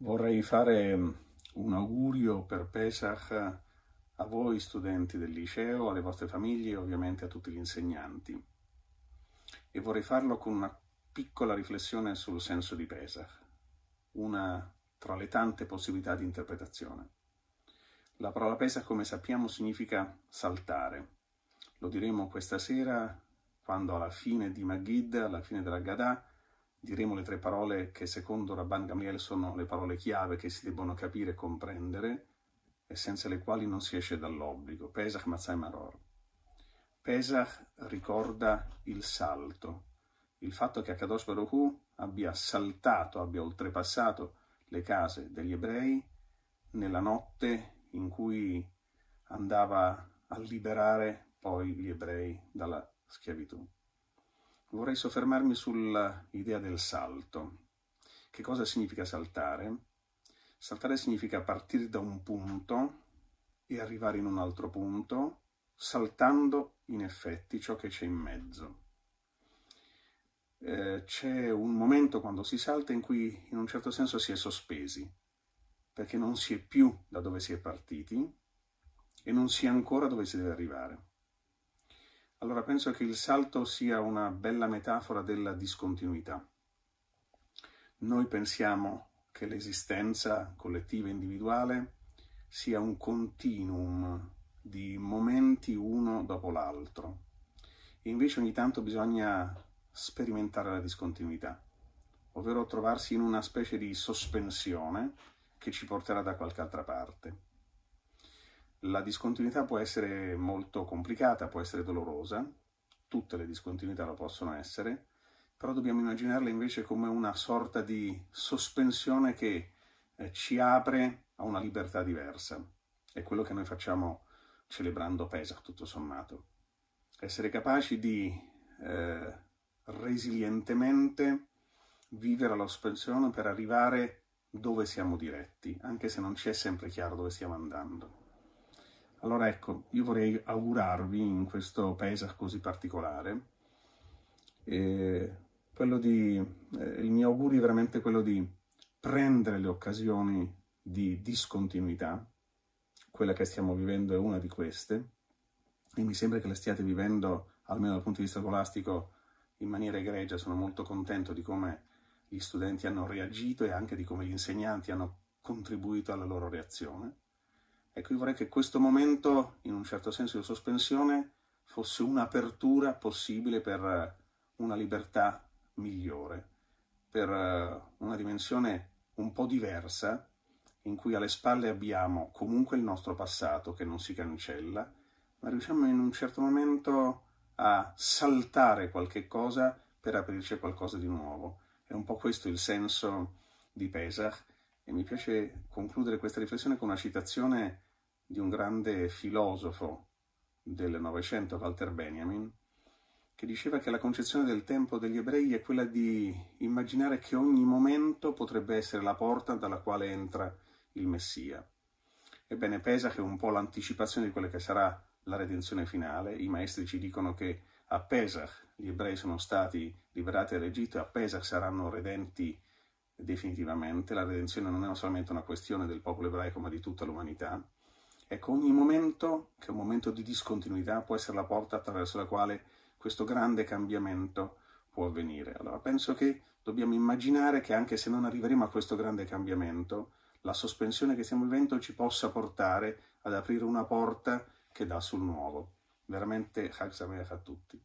Vorrei fare mm, un augurio per Pesach a voi studenti del liceo, alle vostre famiglie e ovviamente a tutti gli insegnanti. E vorrei farlo con una piccola riflessione sul senso di Pesach, una tra le tante possibilità di interpretazione. La parola Pesach, come sappiamo, significa saltare. Lo diremo questa sera quando alla fine di Magid, alla fine della Gadà, diremo le tre parole che secondo Rabban Gamliel sono le parole chiave che si debbono capire e comprendere e senza le quali non si esce dall'obbligo. Pesach, Mazzai, Maror. Pesach ricorda il salto, il fatto che Akadosh Baruch Hu abbia saltato, abbia oltrepassato le case degli ebrei nella notte in cui andava a liberare poi gli ebrei dalla schiavitù vorrei soffermarmi sull'idea del salto. Che cosa significa saltare? Saltare significa partire da un punto e arrivare in un altro punto, saltando in effetti ciò che c'è in mezzo. Eh, c'è un momento quando si salta in cui in un certo senso si è sospesi, perché non si è più da dove si è partiti e non si è ancora dove si deve arrivare. Allora penso che il salto sia una bella metafora della discontinuità. Noi pensiamo che l'esistenza collettiva e individuale sia un continuum di momenti uno dopo l'altro. E invece ogni tanto bisogna sperimentare la discontinuità, ovvero trovarsi in una specie di sospensione che ci porterà da qualche altra parte. La discontinuità può essere molto complicata, può essere dolorosa, tutte le discontinuità lo possono essere, però dobbiamo immaginarla invece come una sorta di sospensione che eh, ci apre a una libertà diversa. È quello che noi facciamo celebrando Pesach, tutto sommato. Essere capaci di eh, resilientemente vivere la sospensione per arrivare dove siamo diretti, anche se non ci è sempre chiaro dove stiamo andando. Allora ecco, io vorrei augurarvi in questo paese così particolare, eh, di, eh, il mio augurio è veramente quello di prendere le occasioni di discontinuità, quella che stiamo vivendo è una di queste, e mi sembra che la stiate vivendo, almeno dal punto di vista scolastico, in maniera egregia. Sono molto contento di come gli studenti hanno reagito e anche di come gli insegnanti hanno contribuito alla loro reazione Ecco, io vorrei che questo momento, in un certo senso di sospensione, fosse un'apertura possibile per eh, una libertà migliore, per eh, una dimensione un po' diversa, in cui alle spalle abbiamo comunque il nostro passato che non si cancella, ma riusciamo in un certo momento a saltare qualche cosa per aprirci qualcosa di nuovo. È un po' questo il senso di Pesach e mi piace concludere questa riflessione con una citazione di un grande filosofo del Novecento, Walter Benjamin, che diceva che la concezione del tempo degli ebrei è quella di immaginare che ogni momento potrebbe essere la porta dalla quale entra il Messia. Ebbene, Pesach è un po' l'anticipazione di quella che sarà la redenzione finale. I maestri ci dicono che a Pesach gli ebrei sono stati liberati dall'Egitto e a Pesach saranno redenti definitivamente. La redenzione non è solamente una questione del popolo ebraico, ma di tutta l'umanità. Ecco, ogni momento, che è un momento di discontinuità, può essere la porta attraverso la quale questo grande cambiamento può avvenire. Allora, penso che dobbiamo immaginare che anche se non arriveremo a questo grande cambiamento, la sospensione che stiamo vivendo ci possa portare ad aprire una porta che dà sul nuovo. Veramente Chag Sameach a tutti.